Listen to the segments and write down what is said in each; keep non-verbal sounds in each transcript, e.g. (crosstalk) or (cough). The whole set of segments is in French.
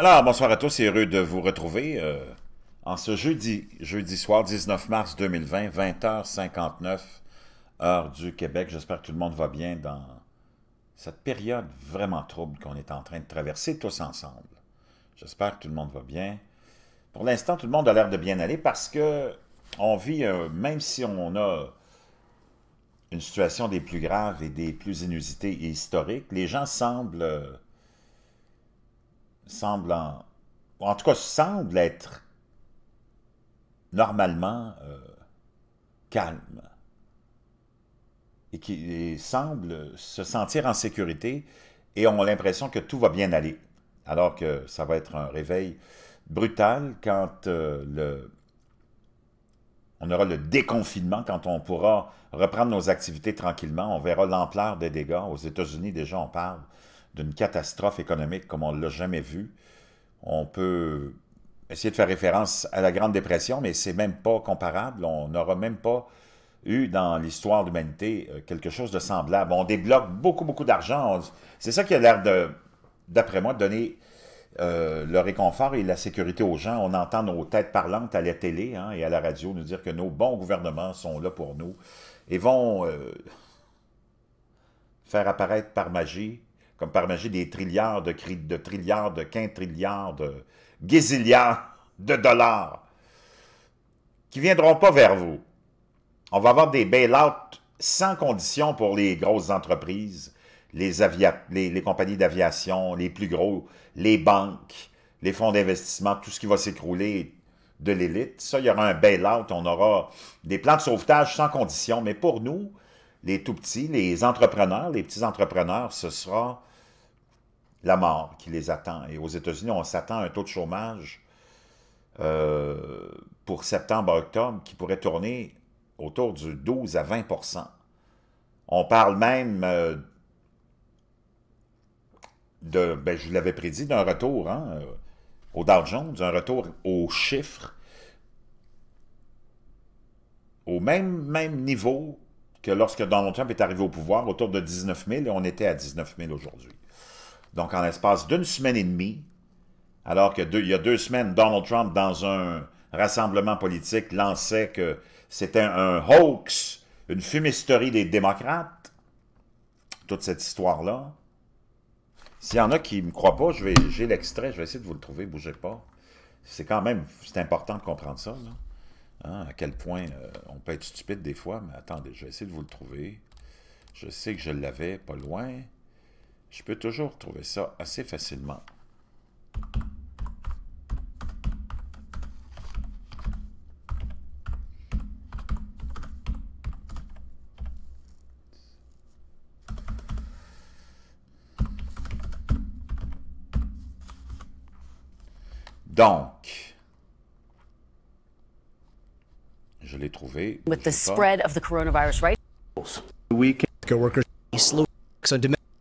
Alors, bonsoir à tous et heureux de vous retrouver euh, en ce jeudi, jeudi soir 19 mars 2020, 20h59, heure du Québec. J'espère que tout le monde va bien dans cette période vraiment trouble qu'on est en train de traverser tous ensemble. J'espère que tout le monde va bien. Pour l'instant, tout le monde a l'air de bien aller parce que on vit, euh, même si on a une situation des plus graves et des plus inusitées et historiques, les gens semblent... Euh, semble en, tout cas semble être normalement euh, calme et qui semble se sentir en sécurité et ont l'impression que tout va bien aller. Alors que ça va être un réveil brutal quand euh, le, on aura le déconfinement, quand on pourra reprendre nos activités tranquillement. On verra l'ampleur des dégâts. Aux États-Unis, déjà, on parle d'une catastrophe économique comme on ne l'a jamais vu. On peut essayer de faire référence à la Grande Dépression, mais c'est même pas comparable. On n'aura même pas eu dans l'histoire de l'humanité euh, quelque chose de semblable. On débloque beaucoup, beaucoup d'argent. C'est ça qui a l'air d'après moi, de donner euh, le réconfort et la sécurité aux gens. On entend nos têtes parlantes à la télé hein, et à la radio nous dire que nos bons gouvernements sont là pour nous et vont euh, faire apparaître par magie comme par magie, des trilliards de, de trilliards, de trilliards, de gazilliards de dollars qui ne viendront pas vers vous. On va avoir des bail-outs sans condition pour les grosses entreprises, les, les compagnies d'aviation, les plus gros, les banques, les fonds d'investissement, tout ce qui va s'écrouler de l'élite. Ça, il y aura un bail-out, on aura des plans de sauvetage sans condition, mais pour nous, les tout petits, les entrepreneurs, les petits entrepreneurs, ce sera la mort qui les attend. Et aux États-Unis, on s'attend à un taux de chômage euh, pour septembre-octobre qui pourrait tourner autour du 12 à 20 On parle même euh, de, ben, je l'avais prédit, d'un retour hein, euh, au Dow Jones, d'un retour aux chiffres au même, même niveau lorsque Donald Trump est arrivé au pouvoir, autour de 19 000, on était à 19 000 aujourd'hui. Donc, en l'espace d'une semaine et demie, alors qu'il y a deux semaines, Donald Trump, dans un rassemblement politique, lançait que c'était un hoax, une fumisterie des démocrates, toute cette histoire-là. S'il y en a qui ne me croient pas, j'ai l'extrait, je vais essayer de vous le trouver, bougez pas. C'est quand même, c'est important de comprendre ça. Là. Hein, à quel point euh, on peut être stupide des fois, mais attendez, je vais essayer de vous le trouver. Je sais que je l'avais pas loin. Je peux toujours trouver ça assez facilement. Donc, l'ai trouvé. With the spread of the coronavirus, right? workers,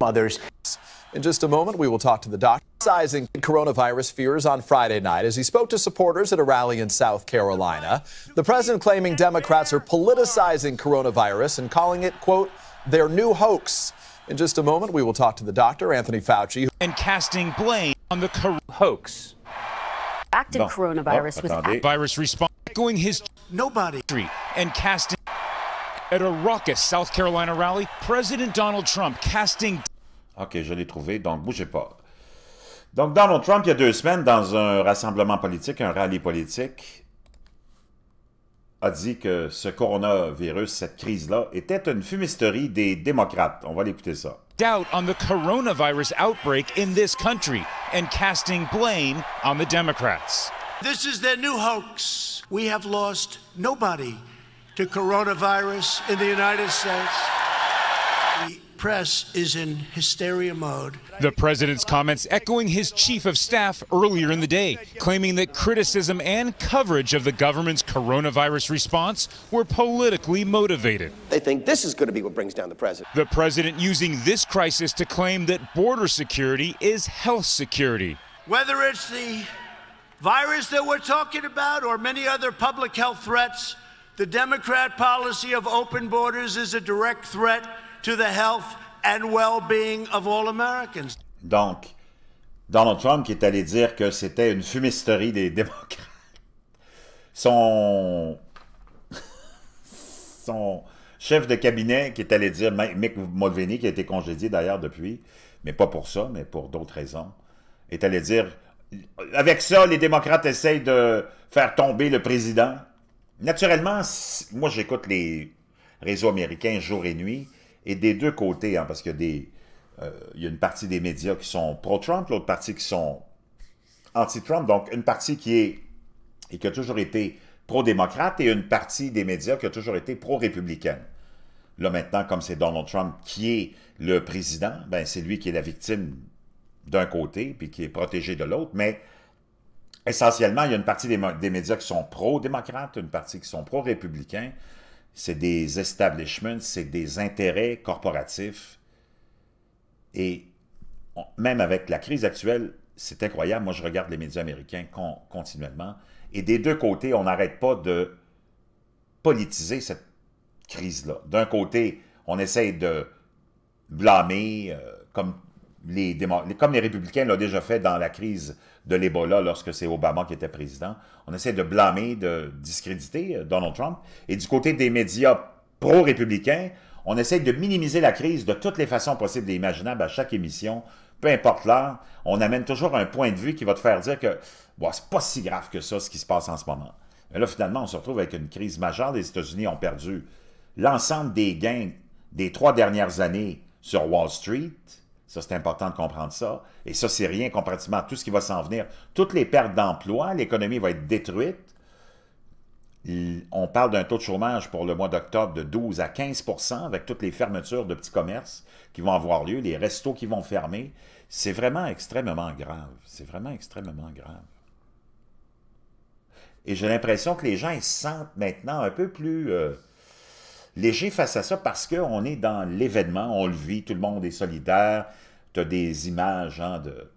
mothers. In just a moment, we will talk to the doctor sizing coronavirus fears on Friday night as he spoke to supporters at a rally in South Carolina. The president claiming Democrats are politicizing coronavirus and calling it, quote, their new hoax. In just a moment, we will talk to the doctor, Anthony Fauci. And casting blame on the hoax. Active no. coronavirus oh, with virus response. Trump casting. Ok, je l'ai trouvé, donc bougez pas. Donc, Donald Trump, il y a deux semaines, dans un rassemblement politique, un rallye politique, a dit que ce coronavirus, cette crise-là, était une fumisterie des démocrates. On va l'écouter ça. Doubt on the coronavirus outbreak in this country and casting blame on the Democrats. This is their new hoax. We have lost nobody to coronavirus in the United States. The press is in hysteria mode. The president's comments echoing his chief of staff earlier in the day, claiming that criticism and coverage of the government's coronavirus response were politically motivated. They think this is going to be what brings down the president. The president using this crisis to claim that border security is health security. Whether it's the that we're talking about or many other public health threats, the Democrat policy of open borders is a direct threat to the health and well-being of all Americans. Donc, Donald Trump qui est allé dire que c'était une fumisterie des (laughs) démocrates. Son (laughs) son chef de cabinet qui est allé dire Mick Mulvaney qui a été congédié d'ailleurs depuis, mais pas pour ça, mais pour d'autres raisons, est allé dire avec ça, les démocrates essayent de faire tomber le président. Naturellement, moi j'écoute les réseaux américains jour et nuit, et des deux côtés, hein, parce qu'il y, a y a une partie des médias qui sont pro-Trump, l'autre partie qui sont anti-Trump, donc une partie qui est et qui a toujours été pro-démocrate et une partie des médias qui a toujours été pro-républicaine. Là maintenant, comme c'est Donald Trump qui est le président, ben c'est lui qui est la victime d'un côté, puis qui est protégé de l'autre, mais essentiellement, il y a une partie des, des médias qui sont pro-démocrates, une partie qui sont pro-républicains. C'est des establishments, c'est des intérêts corporatifs. Et même avec la crise actuelle, c'est incroyable. Moi, je regarde les médias américains continuellement. Et des deux côtés, on n'arrête pas de politiser cette crise-là. D'un côté, on essaie de blâmer, euh, comme les comme les républicains l'ont déjà fait dans la crise de l'Ebola lorsque c'est Obama qui était président, on essaie de blâmer, de discréditer euh, Donald Trump. Et du côté des médias pro-républicains, on essaie de minimiser la crise de toutes les façons possibles et imaginables à chaque émission, peu importe l'heure. On amène toujours un point de vue qui va te faire dire que ce c'est pas si grave que ça ce qui se passe en ce moment. Mais là, finalement, on se retrouve avec une crise majeure. Les États-Unis ont perdu l'ensemble des gains des trois dernières années sur Wall Street, ça, c'est important de comprendre ça. Et ça, c'est rien comparativement à tout ce qui va s'en venir. Toutes les pertes d'emplois, l'économie va être détruite. On parle d'un taux de chômage pour le mois d'octobre de 12 à 15 avec toutes les fermetures de petits commerces qui vont avoir lieu, les restos qui vont fermer. C'est vraiment extrêmement grave. C'est vraiment extrêmement grave. Et j'ai l'impression que les gens se sentent maintenant un peu plus... Euh, léger face à ça parce qu'on est dans l'événement, on le vit, tout le monde est solidaire, tu as des images hein, de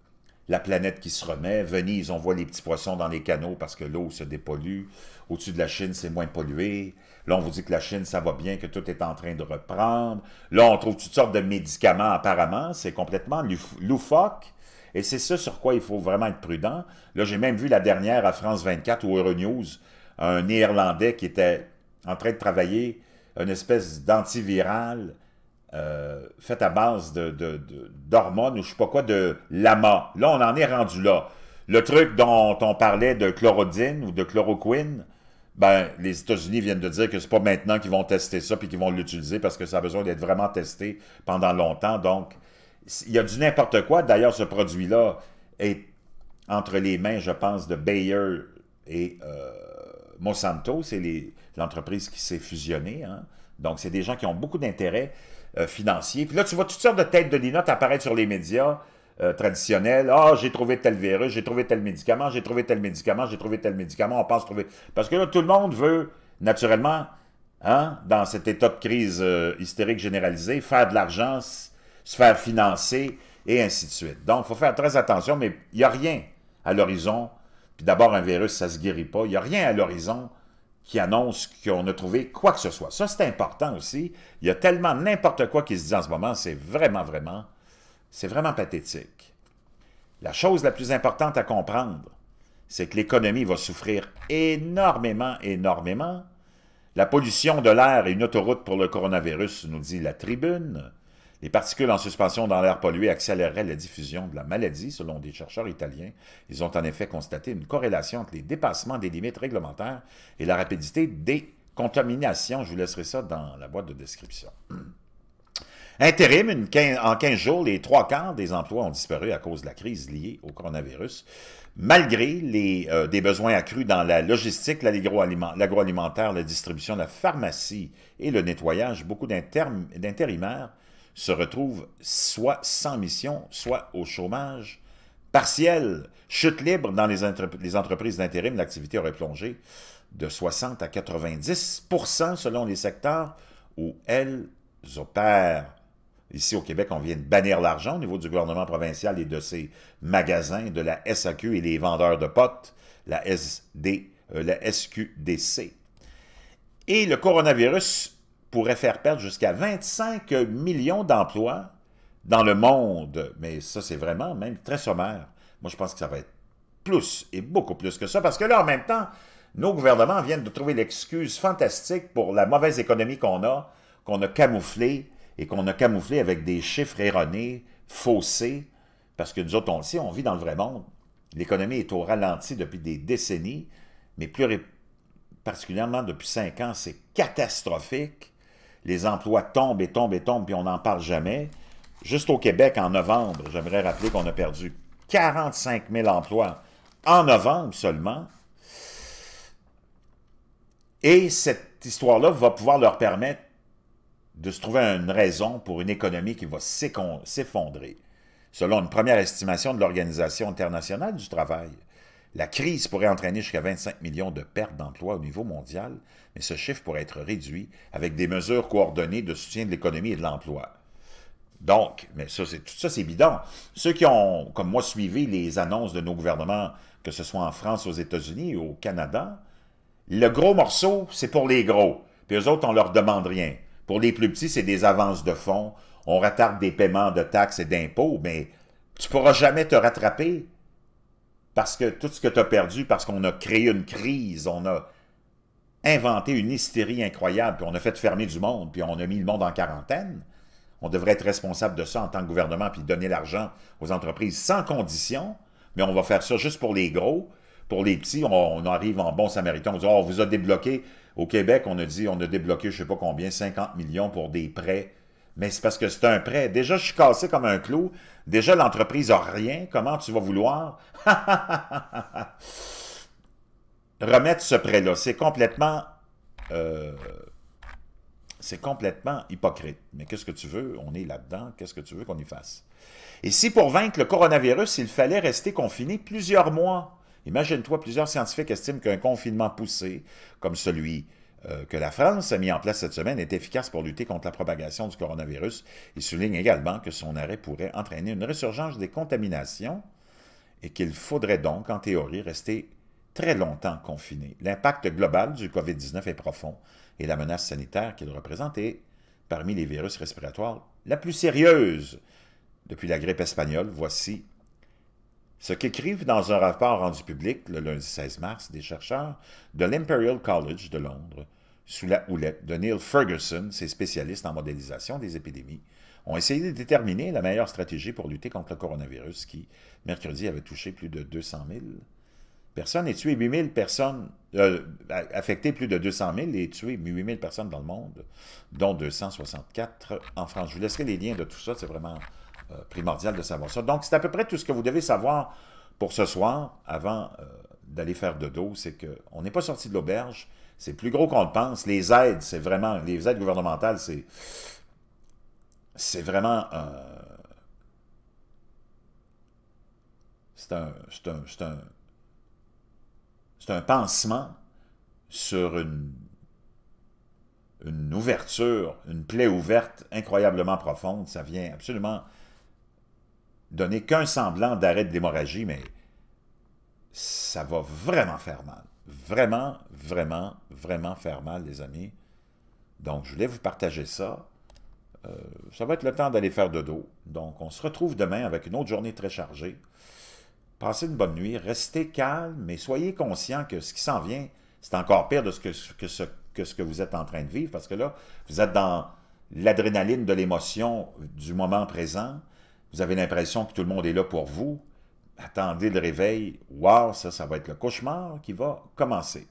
la planète qui se remet, Venise, on voit les petits poissons dans les canaux parce que l'eau se dépollue, au-dessus de la Chine, c'est moins pollué, là, on vous dit que la Chine, ça va bien, que tout est en train de reprendre, là, on trouve toutes sortes de médicaments apparemment, c'est complètement loufoque, et c'est ça sur quoi il faut vraiment être prudent. Là, j'ai même vu la dernière à France 24 ou Euronews, un Néerlandais qui était en train de travailler une espèce d'antiviral euh, fait à base d'hormones de, de, ou je ne sais pas quoi, de lama. Là, on en est rendu là. Le truc dont on parlait de chlorodine ou de chloroquine, ben, les États-Unis viennent de dire que c'est pas maintenant qu'ils vont tester ça puis qu'ils vont l'utiliser parce que ça a besoin d'être vraiment testé pendant longtemps. Donc, il y a du n'importe quoi. D'ailleurs, ce produit-là est entre les mains, je pense, de Bayer et euh, Monsanto, c'est l'entreprise qui s'est fusionnée. Hein. Donc, c'est des gens qui ont beaucoup d'intérêts euh, financiers. Puis là, tu vois toutes sortes de têtes de linottes apparaître sur les médias euh, traditionnels. Ah, j'ai trouvé tel virus, j'ai trouvé tel médicament, j'ai trouvé tel médicament, j'ai trouvé tel médicament, on pense trouver... Parce que là, tout le monde veut, naturellement, hein, dans cet état de crise euh, hystérique généralisée, faire de l'argent, se faire financer, et ainsi de suite. Donc, il faut faire très attention, mais il n'y a rien à l'horizon puis d'abord, un virus, ça ne se guérit pas. Il n'y a rien à l'horizon qui annonce qu'on a trouvé quoi que ce soit. Ça, c'est important aussi. Il y a tellement n'importe quoi qui se dit en ce moment, c'est vraiment, vraiment, c'est vraiment pathétique. La chose la plus importante à comprendre, c'est que l'économie va souffrir énormément, énormément. La pollution de l'air est une autoroute pour le coronavirus, nous dit la tribune. Les particules en suspension dans l'air pollué accéléreraient la diffusion de la maladie, selon des chercheurs italiens. Ils ont en effet constaté une corrélation entre les dépassements des limites réglementaires et la rapidité des contaminations. Je vous laisserai ça dans la boîte de description. (clears throat) Intérim, en 15 jours, les trois quarts des emplois ont disparu à cause de la crise liée au coronavirus. Malgré les, euh, des besoins accrus dans la logistique, l'agroalimentaire, la distribution, la pharmacie et le nettoyage, beaucoup d'intérimaires se retrouvent soit sans mission, soit au chômage partiel. Chute libre dans les, entreprises d'intérim, l'activité aurait plongé de 60 à 90 selon les secteurs où elles opèrent. Ici au Québec, on vient de bannir l'argent au niveau du gouvernement provincial et de ses magasins, de la SAQ et les vendeurs de potes, la, SD, euh, la SQDC. Et le coronavirus pourrait faire perdre jusqu'à 25 millions d'emplois dans le monde. Mais ça, c'est vraiment même très sommaire. Moi, je pense que ça va être plus et beaucoup plus que ça, parce que là, en même temps, nos gouvernements viennent de trouver l'excuse fantastique pour la mauvaise économie qu'on a, qu'on a camouflée et qu'on a camouflée avec des chiffres erronés, faussés, parce que nous autres, on le sait, on vit dans le vrai monde. L'économie est au ralenti depuis des décennies, mais plus particulièrement depuis cinq ans, c'est catastrophique les emplois tombent et tombent et tombent, puis on n'en parle jamais. Juste au Québec, en novembre, j'aimerais rappeler qu'on a perdu 45 000 emplois en novembre seulement. Et cette histoire-là va pouvoir leur permettre de se trouver une raison pour une économie qui va s'effondrer, selon une première estimation de l'Organisation internationale du travail. La crise pourrait entraîner jusqu'à 25 millions de pertes d'emplois au niveau mondial, mais ce chiffre pourrait être réduit avec des mesures coordonnées de soutien de l'économie et de l'emploi. Donc, mais ça, tout ça, c'est bidon. Ceux qui ont, comme moi, suivi les annonces de nos gouvernements, que ce soit en France, aux États-Unis ou au Canada, le gros morceau, c'est pour les gros. Puis eux autres, on leur demande rien. Pour les plus petits, c'est des avances de fonds. On retarde des paiements de taxes et d'impôts, mais tu pourras jamais te rattraper parce que tout ce que tu as perdu, parce qu'on a créé une crise, on a inventé une hystérie incroyable, puis on a fait fermer du monde, puis on a mis le monde en quarantaine, on devrait être responsable de ça en tant que gouvernement, puis donner l'argent aux entreprises sans condition, mais on va faire ça juste pour les gros. Pour les petits, on, arrive en bon samaritain, on oh, on vous a débloqué ». Au Québec, on a dit « on a débloqué je ne sais pas combien, 50 millions pour des prêts » Mais c'est parce que c'est un prêt. Déjà, je suis cassé comme un clou. Déjà, l'entreprise n'a rien. Comment tu vas vouloir (laughs) remettre ce prêt-là? C'est complètement... Euh, c'est complètement hypocrite. Mais qu'est-ce que tu veux? On est là-dedans. Qu'est-ce que tu veux qu'on y fasse? Et si pour vaincre le coronavirus, il fallait rester confiné plusieurs mois, imagine-toi, plusieurs scientifiques estiment qu'un confinement poussé, comme celui euh, que la France a mis en place cette semaine est efficace pour lutter contre la propagation du coronavirus. Il souligne également que son arrêt pourrait entraîner une résurgence des contaminations et qu'il faudrait donc, en théorie, rester très longtemps confiné. L'impact global du COVID-19 est profond et la menace sanitaire qu'il représente est, parmi les virus respiratoires, la plus sérieuse. Depuis la grippe espagnole, voici ce qu'écrivent dans un rapport rendu public le lundi 16 mars des chercheurs de l'Imperial College de Londres, sous la houlette de Neil Ferguson, ses spécialistes en modélisation des épidémies, ont essayé de déterminer la meilleure stratégie pour lutter contre le coronavirus qui, mercredi, avait touché plus de 200 000 personnes et tué 8 000 personnes, euh, affecté plus de 200 000 et tué 8 000 personnes dans le monde, dont 264 en France. Je vous laisserai les liens de tout ça, c'est vraiment euh, primordial de savoir ça. Donc, c'est à peu près tout ce que vous devez savoir pour ce soir, avant euh, d'aller faire de dos, c'est qu'on n'est pas sorti de l'auberge. C'est plus gros qu'on le pense. Les aides, c'est vraiment... Les aides gouvernementales, c'est... C'est vraiment C'est un... C'est un... C'est un... C'est un pansement sur une, une ouverture, une plaie ouverte incroyablement profonde. Ça vient absolument donner qu'un semblant d'arrêt de l'hémorragie, mais ça va vraiment faire mal. Vraiment, vraiment, vraiment faire mal, les amis. Donc, je voulais vous partager ça. Euh, ça va être le temps d'aller faire de dos. Donc, on se retrouve demain avec une autre journée très chargée. Passez une bonne nuit, restez calme, mais soyez conscient que ce qui s'en vient, c'est encore pire de ce que, ce, que ce que vous êtes en train de vivre, parce que là, vous êtes dans l'adrénaline de l'émotion du moment présent, vous avez l'impression que tout le monde est là pour vous. Attendez le réveil. Waouh, ça, ça va être le cauchemar qui va commencer.